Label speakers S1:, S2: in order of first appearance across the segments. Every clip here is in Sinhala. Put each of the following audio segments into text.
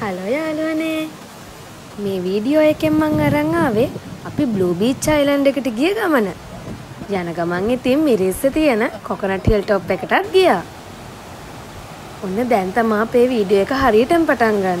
S1: හලෝ යාළුවනේ මේ වීඩියෝ එකෙන් මං අරන් ආවේ අපි බ්ලූ බීච් අයිලන්ඩ් එකට ගිය ගමන. යන ගමන් ඉතින් මිරිස්සේ තියෙන කොකනට් හිල් টොප් එකටත් ගියා. ඔන්න දැන් තමා අපේ වීඩියෝ එක හරියටම පටන් ගන්නෙ.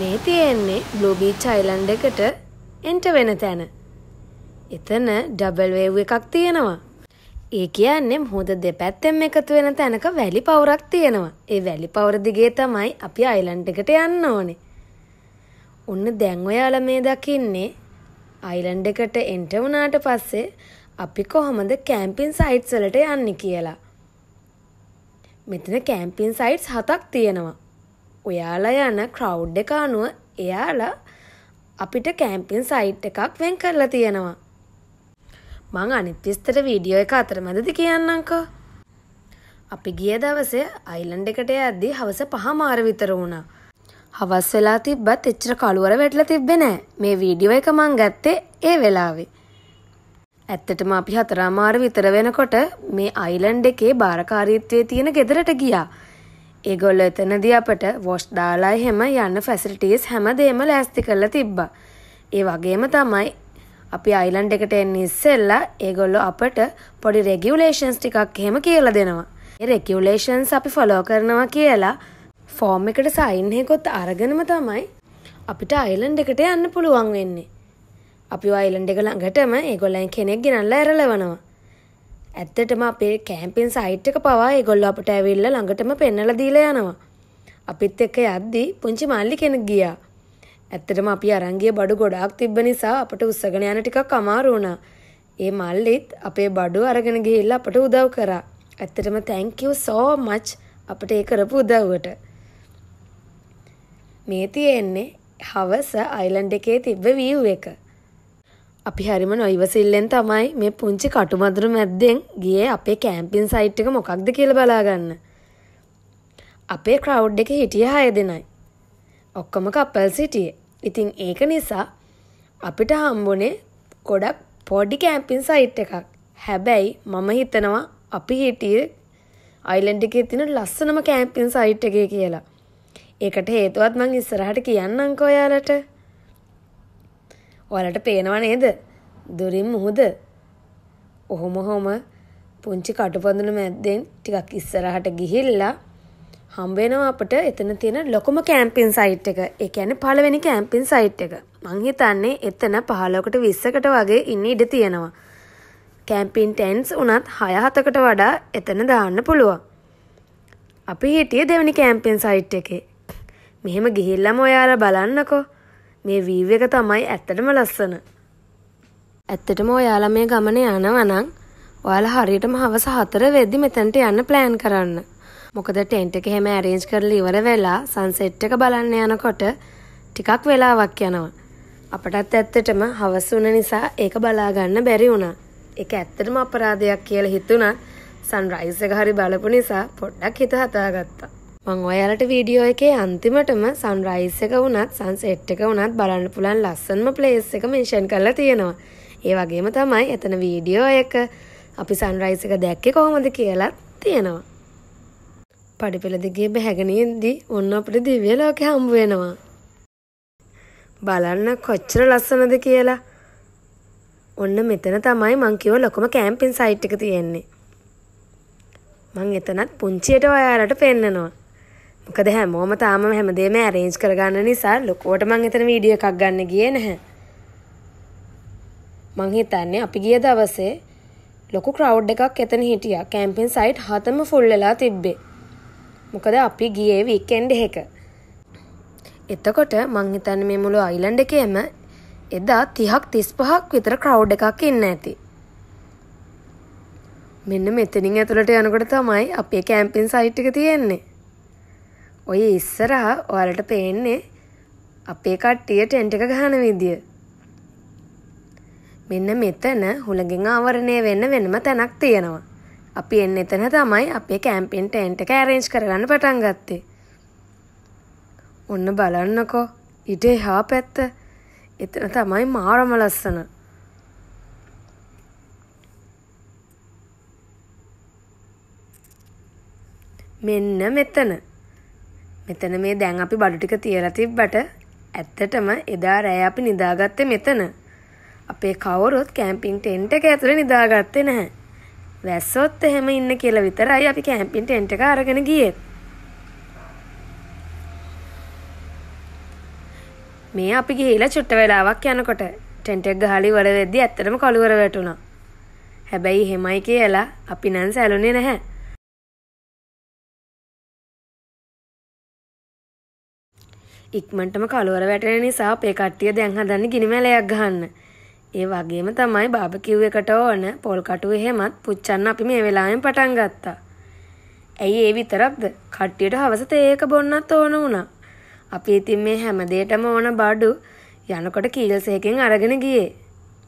S1: මේ තියෙන්නේ බ්ලූ බීච් අයිලන්ඩ් එකට එන්ට වෙන තැන. එතන ඩබල් වේව් එකක් තියෙනවා. ඒ කියන්නේ මුහුද දෙපැත්තෙම එකතු වෙන තැනක වැලි පවුරක් තියෙනවා. ඒ වැලි පවුර දිගේ තමයි අපි අයිලන්ඩ් එකට යන්න ඕනේ. ඔන්න දැන් ඔයාලා මේ දකින්නේ අයිලන්ඩ් එකට එන්ට වුණාට පස්සේ අපි කොහොමද කැම්පින් සයිට්ස් වලට යන්නේ කියලා. මෙතන කැම්පින් සයිට්ස් හතක් තියෙනවා. ඔයාලා යන ක්‍රවුඩ් එක අනුව එයාලා අපිට කැම්පින් සයිට් එකක් වෙන් කරලා තියෙනවා. මං අනිත් විස්තර වීඩියෝ එක අතරමැදද කියන්නංකෝ. අපි ගිය දවසේ අයිලන්ඩ් එකට ඇද්දී හවස පහමාර විතර වුණා. හවස් වෙලා තිබ්බත් එච්චර කළුවර වැටලා තිබ්බේ නෑ. මේ වීඩියෝ එක මං ගත්තේ ඒ වෙලාවේ. ඇත්තටම අපි හතරමාර විතර වෙනකොට මේ අයිලන්ඩ් එකේ භාරකාරීත්වයේ තියෙන ගෙදරට ගියා. ඒගොල්ල එතනදී අපට වොෂ් දාලා එහෙම යන්න ෆැසිලිටීස් හැමදේම ලෑස්ති කරලා තිබ්බා. ඒ වගේම තමයි අපි අයිලන්ඩ් එකට එන්න ඉස්සෙල්ලා ඒගොල්ලො අපට පොඩි රෙගියුලේෂන්ස් ටිකක් එහෙම කියලා දෙනවා. ඒ රෙගියුලේෂන්ස් අපි ෆොලෝ කරනවා කියලා ෆෝර්ම් එකට සයින් එකකොත් අරගෙනම තමයි අපිට අයිලන්ඩ් එකට යන්න පුළුවන් වෙන්නේ. අපි අයිලන්ඩ් එක ළඟටම ඒගොල්ලන් කෙනෙක් ගෙනල්ලා ඇරලවනවා. ඇත්තටම අපේ කෑම්පින් සයිට් එක පවා ඒගොල්ල අපට ඇවිල්ල ළඟටම පෙන්නල දීලා යනවා. අපිත් එක්ක යද්දී පුංචි මල්ලි කෙනෙක් ගියා. ඇත්තටම අපි අරංගිය බඩු ගොඩාක් තිබ්බ නිසා අපට උස්සගෙන යන ටිකක් අමාරු වුණා. ඒ මල්ලිත් අපේ බඩු අරගෙන ගිහිල්ලා අපට උදව් කරා. ඇත්තටම thank you so much අපට ඒ කරපු උදව්වට. මේ තියෙන්නේ හවස අයිලන්ඩ් එකේ තිබ්බ view එක. අපි හරිම නොයිවසිල්ලෙන් තමයි මේ පුංචි කටුමදුරු මැද්දෙන් ගියේ අපේ කැම්පින් සයිට් එක මොකක්ද කියලා බලාගන්න. අපේ ක්‍රවුඩ් එක හිටිය හය දෙනයි. ඔක්කොම කපල් සිටියේ. ඉතින් ඒක නිසා අපිට හම්බුනේ ගොඩක් පොඩි කෑම්පින් සයිට් එකක් හැබැයි මම හිතනවා අපි හිටිය අයිලන්ඩ් එකේ තින ලස්සනම කෑම්පින් සයිට් එකේ කියලා ඒකට හේතුවත් මං ඉස්සරහට කියන්නංක ඔයාලට ඔයාලට පේනව නේද දුරින් මුහුද ඔහොම හොම පුංචි කටුපඳුන මැද්දෙන් ටිකක් ඉස්සරහට ගිහිල්ලා හම්බේනවා අපට එතන තියෙන ලොකුම කෑම්පින් සයිට් එක ඒ කියන්නේ පළවෙනි කෑම්පින් සයිට් එක මං හිතන්නේ එතන 15කට 20කට වගේ ඉන්න ඉඩ තියෙනවා කෑම්පින් ටෙන්ස් උනත් 6 7කට වඩා එතන දාන්න පුළුවන් අපි හිටිය දෙවනි කෑම්පෙන් සයිට් එකේ. මෙහෙම ගිහිල්ලම ඔයාලා බලන්නකෝ. මේ වීව් එක තමයි ඇත්තටම ලස්සන. ඇත්තටම ඔයාලා මේ ගමන යනවා නම් ඔයාලා හරියටම හවස 4 වෙද්දි මෙතනට යන්න ප්ලෑන් කරන්න. මොකද ටෙන්ට් එක හැම ඇරේන්ජ් කරලා ඉවර වෙලා සන්සෙට් එක බලන්න යනකොට ටිකක් වෙලාවක් යනවා. අපටත් ඇත්තටම හවස වුණ නිසා ඒක බලා ගන්න බැරි වුණා. ඒක ඇත්තටම අපරාධයක් කියලා හිතුණා. සන්රයිස් එක හරි බලපු නිසා පොඩ්ඩක් හිත හදාගත්තා. මං ඔයාලට වීඩියෝ එකේ අන්තිමටම සන්රයිස් එක වුණත් සන්සෙට් එක වුණත් බලන්න පුළුවන් ලස්සනම ප්ලේස් එක මෙන්ෂන් කරලා තියෙනවා. ඒ වගේම තමයි එතන වීඩියෝ එක අපි සන්රයිස් එක දැක්කේ කොහොමද කියලත් තියෙනවා. පඩිපෙළ දිගේ බැහැගෙනයෙන්දී ඔන්න අපට දිව්‍ය ලෝකෙ හම්බ වෙනවා. බලන්න කොච්චර ලස්සනද කියලා. ඔන්න මෙතන තමයි මං කිව්ව ලොකම කැම්පින් සයිට් එක තියෙන්නේ. මං එතනත් පුංචියට ඔයාලට පෙන්නනවා. මොකද හැමෝම තාම හැමදේම ඇරේන්ජ් කරගන්න නිසා ලොකෝට මං එතන වීඩියෝ එකක් ගන්න ගියේ නැහැ. මං හිතන්නේ අපි ගිය දවසේ ලොකු ක්‍රව් එකක් එතන හිටියා කැම්පින් සයිට් හතම ෆුල් වෙලා තිබ්බේ. මොකද අපි ගියේ වීකෙන්ඩ් එක. එතකොට මං හිතන්නේ මේ මුළු අයිලන්ඩ් එකේම එදා 30ක් 35ක් විතර ක්‍රවුඩ් එකක් ඉන්න ඇති. මෙන්න මෙතනින් ඇතුළට යනකොට තමයි අපේ කැම්පින් සයිට් එක තියෙන්නේ. ඔය ඉස්සරහා ඔයාලට පේන්නේ අපේ කට්ටිය ටෙන්ට් එක ගහන විදිය. මෙන්න මෙතන හුළඟින් ආවරණය වෙන්න වෙනම තැනක් තියෙනවා. අපි එන්න එතන තමයි අපේ කෑම්පෙන් ටෙන්ට් එක ඇරේන්ජ් කරගන්න පටන් ගත්තේ. ඔන්න බලන්නකෝ ඉට එහා පැත්ත එතන තමයි මාරම ලස්සන. මෙන්න මෙතන. මෙතන මේ දැන් අපි බඩු ටික තියලා තිබ්බට ඇත්තටම එදා රෑ අපි නිදාගත්තේ මෙතන. අපේ කවුරුත් කැම්පින් ටෙන්ට් එක ඇතුලේ නිදාගත්තේ නැහැ. වැස්සොත් එහෙම ඉන්න කියලා විතරයි අපි කැම්පින් ටෙන්ට් එක අරගෙන ගියේ. මේ අපි ගිහිලා චුට්ට වෙලාවක් යනකොට ටෙන්ට් එක ගහලා ඉවර වෙද්දී ඇත්තටම කළුවර වැටුණා. හැබැයි එහෙමයි කියලා අපි නම් සැලුනේ නැහැ. ඉක්මනටම කළුවර වැටෙන නිසා අපේ කට්ටිය දැන් හදන්නේ ගිනි මැලයක් ගහන්න. ඒ වගේම තමයි බාබකිව් එකට ඕන පොල් කටුව එහෙමත් පුච්චන්න අපි මේ වෙලාවෙන් පටන් ගත්තා. ඇයි ඒ විතරක්ද? කට්ටියට හවස තේයක බොන්නත් ඕන වුණා. අපි ඉතින් මේ හැමදේටම ඕන බඩු යනකොට කීල්ස් එකකින් අරගෙන ගියේ.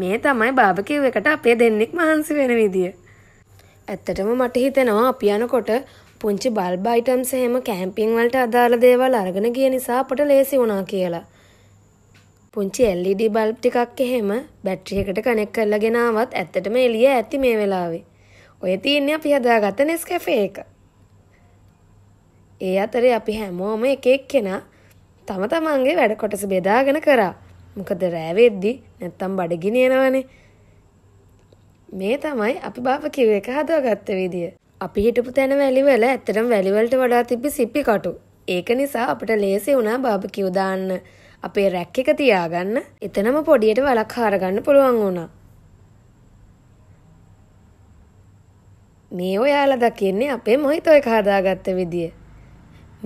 S1: මේ තමයි බාබකිව් එකට අපේ දෙන්නෙක් මහන්සි වෙන විදිය. ඇත්තටම මට හිතෙනවා අපි යනකොට පුංචි බල්බ් අයිටම්ස් එහෙම කැම්පින් වලට අදාළ දේවල් අරගෙන ගිය නිසා අපට ලේසි වුණා කියලා. පුංචි LED බල්බ් ටිකක් එහෙම බැට්‍රි එකට කනෙක් කරලා ගෙනාවත් ඇත්තටම එළිය ඇති මේ වෙලාවේ. ඔය තියන්නේ අපි හදාගත්ත Nescafe එක. ඒ අතරේ අපි හැමෝම එක එක්කෙනා තම තමන්ගේ වැඩ කොටස බෙදාගෙන කරා. මොකද රෑ වෙද්දි නැත්තම් බඩගිනි එනවනේ. මේ තමයි අපි බාපකිව් එක හදාගත්ත විදිය. අපි හිටපු තැන වැලිවල ඇත්තටම වැලිවලට වඩා තිබ්බ සිප්පි කටු. ඒක නිසා අපිට ලේසි වුණා බාබකිව් දාන්න. අපේ රැක් එක තියාගන්න එතනම පොඩියට වලක් හාරගන්න පුළුවන් වුණා. මේ ඔයාලා දකින්නේ අපේ මොහිත එක හදාගත්ත විදිය.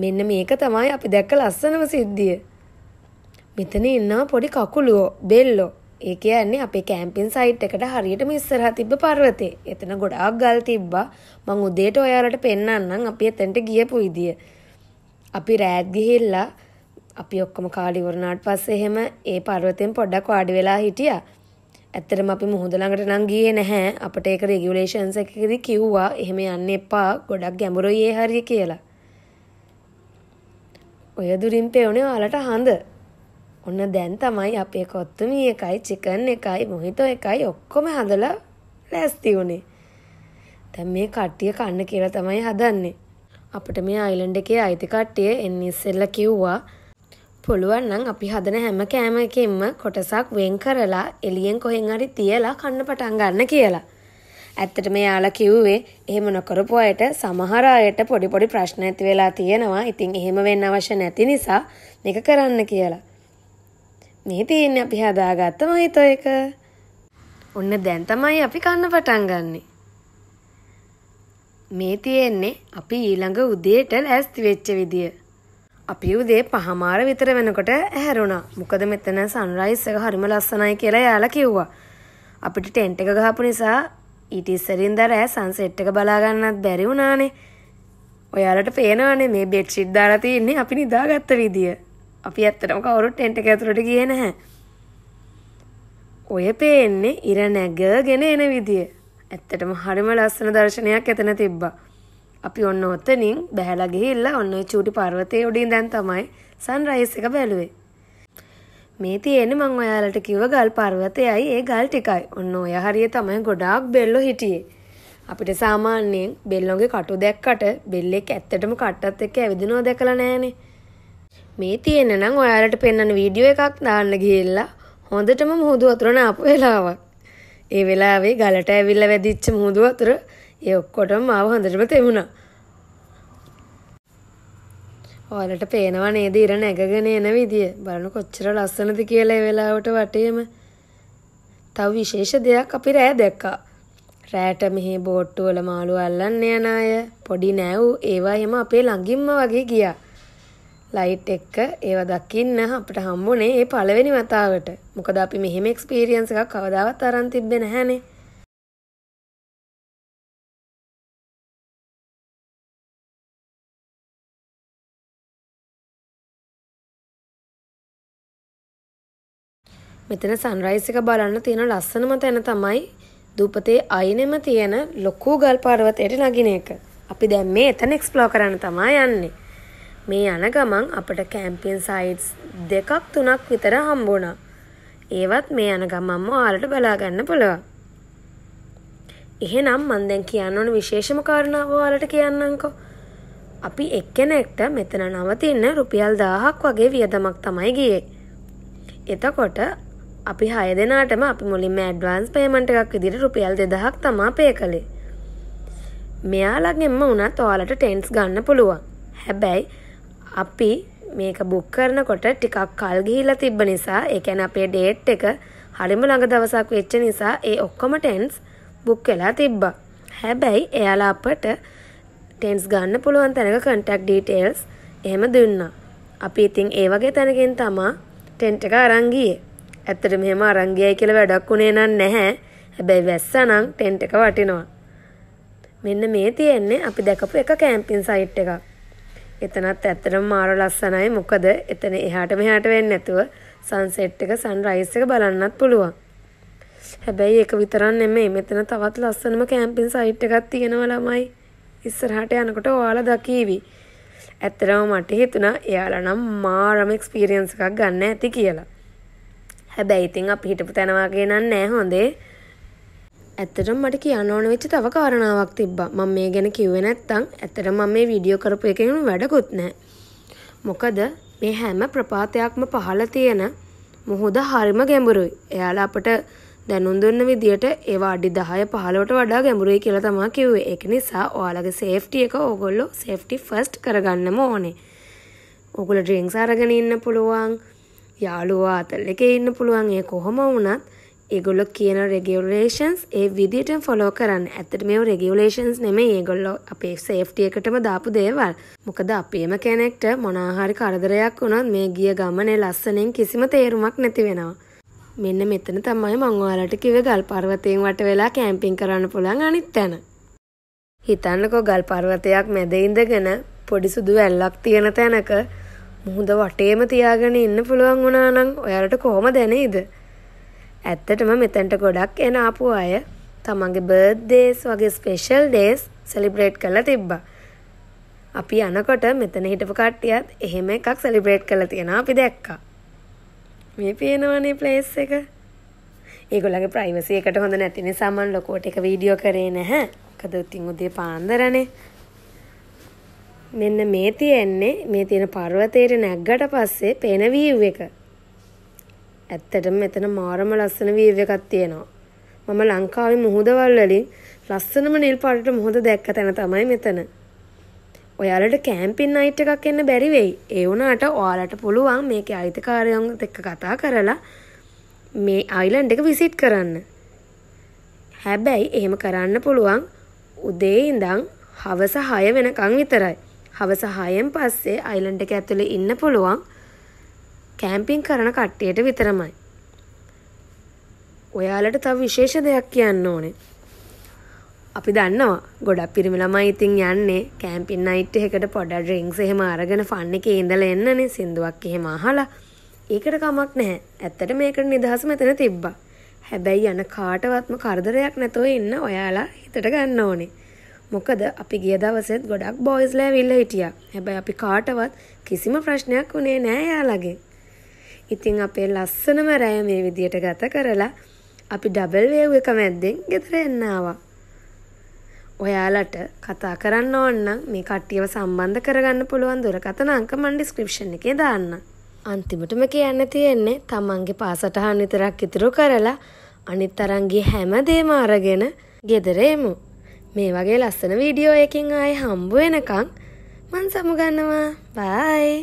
S1: මෙන්න මේක තමයි අපි දැක්ක ලස්සනම සිද්ධිය. මෙතන ඉන්නවා පොඩි කකුලුවෝ බෙල්ලෝ. ඒ කියන්නේ අපේ කැම්පින් සයිට් එකට හරියටම ඉස්සරහා තිබ්බ පර්වතේ. එතන ගොඩාක් ගල් තිබ්බා. මං උදේට ඔයාලට පෙන්නන්නම් අපි එතනට ගියපු විදිය. අපි රෑත් ගිහිල්ලා අපි ඔක්කොම කාලිවරණාට පස්සේ එහෙම ඒ පර්වතයෙන් පොඩ්ඩක් වාඩි වෙලා හිටියා. ඇත්තටම අපි මුහුද ළඟට නම් ගියේ නැහැ. අපිට ඒක රෙගියුලේෂන්ස් එකකදී කිව්වා එහෙම යන්න එපා. ගොඩක් ගැඹුරුයි ඒ හරිය කියලා. ඔය දුරින් පෙවුනේ ඔයාලට හඳ. ඔන්න දැන් තමයි අපේ කොත්තුමී එකයි චිකන් එකයි මොහිතෝ එකයි ඔක්කොම හදලා ලෑස්ති වුණේ. දැන් මේ කට්ටිය කන්න කියලා තමයි හදන්නේ. අපිට මේ අයිලන්ඩ් එකේ අයිති කට්ටිය එන්න ඉස්සෙල්ලා කිව්වා පුළුවන් නම් අපි හදන හැම කෑම එකෙන්ම කොටසක් වෙන් කරලා එළියෙන් කොහෙන් හරි තියලා කන්න පටන් ගන්න කියලා. ඇත්තටම යාලා කිව්වේ එහෙම නොකරපු අයට සමහර අයට පොඩි පොඩි ප්‍රශ්න ඇති වෙලා තියෙනවා. ඉතින් එහෙම වෙන්න අවශ්‍ය නැති නිසා මේක කරන්න කියලා. මේ තියෙන්නේ අපි හදාගත්ත මහිතෝ එක. ඔන්න දැන් තමයි අපි කන්න පටන් ගන්නෙ. මේ තියෙන්නේ අපි ඊළඟ උදේට ලෑස්ති වෙච්ච විදිය. අපි උදේ පහමාර විතර වෙනකොට ඇහැරුණා. මොකද මෙතන සන්රයිස් එක හරිම ලස්සනයි කියලා යාලා කිව්වා. අපිට ටෙන්ට් එක ගහපු නිසා ඊට ඉස්සරින් දර සන්සෙට් එක බලා ගන්නත් බැරි වුණානේ. ඔයාලට පේනවනේ මේ බෙඩ් ෂීට් දාලා තියෙන්නේ අපි නිදාගත්ත විදිය. අපි ඇත්තටම කවුරුත් ටෙන්ට් එක ඇතුළට ගියේ නැහැ. ඔය පේන්නේ ඉර නැගගෙන එන විදිය. ඇත්තටම හරිම ලස්සන දර්ශනයක් එතන තිබ්බා. අපි ඔන්න ඔතනින් බැහැලා ගිහිල්ලා ඔන්න චූටි පර්වතයේ උඩින් දැන් තමයි සන්රයිස් එක බැලුවේ. මේ තියෙන්නේ මම ඔයාලට කිව්ව ගල් පර්වතයයි ඒ ගල් ටිකයි. ඔන්න ඔය හරිය තමයි ගොඩාක් බෙල්ලෝ හිටියේ. අපිට සාමාන්‍යයෙන් බෙල්ලොන්ගේ කටු දැක්කට බෙල්ලෙක් ඇත්තටම කට්ටත් එක්ක ඇවිදිනව දැකලා නෑනේ. මේ තියෙන නම් ඔයාලට පෙන්වන වීඩියෝ එකක් දාන්න ගිහිල්ලා හොඳටම මුහුදු වතුර නාපු වෙලාවක්. ඒ වෙලාවේ ගලට ඇවිල්ලා වැදිච්ච මුහුදු වතුර ඒ ඔක්කොටම මාව හොඳටම තෙමුණා. ඔයාලට පේනවා නේද ඉර නැගගෙන එන විදිය. බලන්න කොච්චර ලස්සනද කියලා ඒ වෙලාවට වටේම. තව විශේෂ දෙයක් අපි රෑ දැක්කා. රෑට මෙහි බෝට්ටු වල මාළු අල්ලන්න යන අය, පොඩි නැව් ඒවා එහෙම අපේ ළඟින්ම වගේ ගියා. ලයිට් එක්ක ඒවා දකින්න අපිට හම්බුනේ ඒ පළවෙනි වතාවට. මොකද අපි මෙහෙම එක්ස්පීරියන්ස් එකක් කවදාවත් අරන් තිබ්බේ නැහනේ. මෙතන සන්රයිස් එක බලන්න තියෙන ලස්සනම තැන තමයි දූපතේ අයිනෙම තියෙන ලොකු ගල් පර්වතයට නගින එක. අපි දැන් මේ එතන එක්ස්ප්ලෝ කරන්න තමයි යන්නේ. මේ යන ගමන් අපට කැම්පියන් සයිට්ස් දෙකක් තුනක් විතර හම්බ වුණා. ඒවත් මේ යන ගමන්ම ඔයාලට බලා ගන්න පුළුවන්. එහෙනම් මම දැන් කියන්න ඕන විශේෂම කාරණාව ඔයාලට කියන්නම්කෝ. අපි එක්කෙනෙක්ට මෙතන නවතින්න රුපියල් 1000ක් වගේ වියදමක් තමයි ගියේ. එතකොට අපි හය දෙනාටම අපි මුලින්ම ඇඩ්වාන්ස් පේමට එකක් විදිට රුපියල් දෙදහක් තමා පේ කළේ. මෙයාලගෙන්ම උනත් ඔයාලට ටෙන්ස් ගන්න පුළුවන්. හැබැයි අපි මේක බුක් කරනකොට ටිකක් කල් ගිහිලා තිබ්බ නිසා ඒ කියන්නේ අපේ ඩේට් එක හරිම ළඟ දවසක් වෙච්ච නිසා ඒ ඔක්කොම ටෙන්ස් බුක් වෙලා තිබ්බා. හැබැයි එයාලා අපට ටෙන්ස් ගන්න පුළුවන් තැනක කන්ටැක්ට් ඩීටේල්ස් එහෙම දුන්නා. අපි ඉතින් ඒ වගේ තැනකින් තමා ටෙන්ට් එක අරන් ගියේ. ඇත්තට මෙහෙම අරන් ගියයි කියලා වැඩක් උනේ නන් නැහැ. හැබැයි වැස්සනම් ටෙන්ට් එක වටිනවා. මෙන්න මේ තියෙන්නේ අපි දැකපු එක කැම්පින් සයිට් එකක්. එතනත් ඇත්තටම මාර ලස්සනයි. මොකද එතන එහාට මෙහාට වෙන්නේ නැතුව සන්සෙට් එක සන්රයිස් එක බලන්නත් පුළුවන්. හැබැයි ඒක විතරක් නෙමෙයි මෙතන තවත් ලස්සනම කැම්පින් සයිට් එකක් තියෙනවා ළමයි. ඉස්සරහට යනකොට ඔයාලා දකීවි. ඇත්තටම මට හිතුණා එයාලා නම් මාරම එක්ස්පීරියන්ස් එකක් ගන්න ඇති කියලා. හැබැයි ඉතින් අප හිටපු තැනවාගේ නම් නෑ හොඳේ ඇත්තටම මට කියන්න ඕන වෙච්ච තව කාරණාවක් තිබ්බා මම මේ ගැන කිව්වේ නැත්තම් ඇත්තටම මම මේ වීඩියෝ කරපු එකෙන් වැඩකුත් නෑ මොකද මේ හැම ප්‍රපාතයක්ම පහළ තියෙන මුහුද හරිම ගැඹුරුයි එයාලා අපට දැනුම් දුන්න විදියට ඒවා අඩි 10 15ට වඩා ගැඹුරුයි කියලා තමයි කිව්වේ. ඒක නිසා ඔයාලගේ සේෆ්ටි එක ඕගොල්ලෝ සේෆ්ටි ෆස්ට් කරගන්නම ඕනේ. ඕගොල්ලෝ ඩ්‍රින්ක්ස් අරගෙන ඉන්න පුළුවන්. යාළුවා අතල් එක ඉන්න පුළුවන් ඒ කොහොම වුණත් ඒගොල්ලො කියන රෙගියලේෂන්ස් ඒ විදිට ෆොලෝ කරන්න ඇතට මේ රෙගියලේෂන්ස් නෙම ඒගොල්ලො අපේ සේෆ්ටිය එකටම දාපු දේවල් මොකද අපේම කෙනෙක්ට මොනාහාරි කරදරයක් වුණොත් මේ ගිය ගමනේ ලස්සනෙන් කිසිම තේරුමක් නැති වෙනවා. මෙන්න මෙතන තමයි මංවාලට කිව ගල් පර්වතයෙන් වට වෙලා කෑම්පින් කරන්න පුළන් අනිත් තැන. හිතන්නකෝ ගල් පර්වතයක් මැදඉඳගෙන පොඩි සුදු ඇල්ලක් තියෙන තැනක මුහුද වටේම තියාගෙන ඉන්න පුළුවන් වුණා නම් ඔයාලට කොහොම දැනෙයිද? ඇත්තටම මෙතෙන්ට ගොඩක් එන ආපු අය තමන්ගේ බර්ත්ඩේස් වගේ ස්පෙෂල් ඩේස් සෙලිබ්‍රේට් කරලා තිබ්බා. අපි යනකොට මෙතන හිටපු කට්ටියත් එහෙම එකක් සෙලිබ්‍රේට් කරලා තියෙනවා අපි දැක්කා. මේ පේනවනේ ප්ලේස් එක. ඒගොල්ලන්ගේ ප්‍රයිවසි එකට හොඳ නැති නිසා මම ලොකුවට එක වීඩියෝ කරේ නැහැ. මොකද උතින් උදේ පාන්දරනේ. මෙන්න මේ තියෙන්නේ මේ තියෙන පර්වතයට නැග්ගට පස්සේ පෙන view එක. ඇත්තටම මෙතන මාරම ලස්සන view එකක් තියෙනවා. මම ලංකාවේ මුහුදවල් වලින් ලස්සනම නිල් පාටට මුහුද දැක්ක තැන තමයි මෙතන. ඔයාලට කෑම්පින් නයිට් එකක් එන්න බැරි වෙයි. ඒ වුණාට ඔයාලට පුළුවන් මේකේ අයිතිකාරයන්ත් එක්ක කතා කරලා මේ අයිලන්ඩ් එක විසිට් කරන්න. හැබැයි එහෙම කරන්න පුළුවන් උදේ ඉඳන් හවස 6 වෙනකන් විතරයි. හවස 6න් පස්සේ අයිලන්ඩ් එක ඇතුලේ ඉන්න පුළුවන් කැම්පින් කරන කට්ටියට විතරමයි. ඔයාලට තව විශේෂ දෙයක් කියන්න ඕනේ. අපි දන්නවා ගොඩක් පිරිමි ළමයි ඉතින් යන්නේ කැම්පින් නයිට් එකකට පොඩ ඩ්‍රින්ක්ස් එහෙම අරගෙන ෆන් එකේ ඉඳලා එන්නනේ සින්දුවක් එහෙම අහලා. ඒකට කමක් නැහැ. ඇත්තට මේකට නිදහස මෙතන තිබ්බා. හැබැයි යන කාටවත්ම කරදරයක් නැතෝ ඉන්න ඔයාලා හිතට ගන්න ඕනේ. මොකද අපි ගිය දවසෙත් ගොඩක් බොයිස්ලා ඇවිල්ලා හිටියා. හැබැයි අපි කාටවත් කිසිම ප්‍රශ්නයක් උනේ නෑ යාළගේ. ඉතින් අපේ ලස්සනම රැය මේ විදියට ගත කරලා අපි ඩබල් වේව් එක මැද්දෙන් ගෙදර එන්න ආවා. ඔයාලට කතා කරන්න ඕන නම් මේ කට්ටියව සම්බන්ධ කරගන්න පුළුවන් දුරකථන අංක මම ඩිස්ක්‍රිප්ෂන් එකේ දාන්න. අන්තිමටම කියන්න තියෙන්නේ තමන්ගේ පාසටහන් විතරක් ඉතුරු කරලා අනිත් තරන්ගේ හැම දේම අරගෙන ගෙදර එමු. මේ වගේ ලස්සන වීඩියෝ එකින් ආය හම්බුවෙනකං මන් සමුගන්නවා බායි!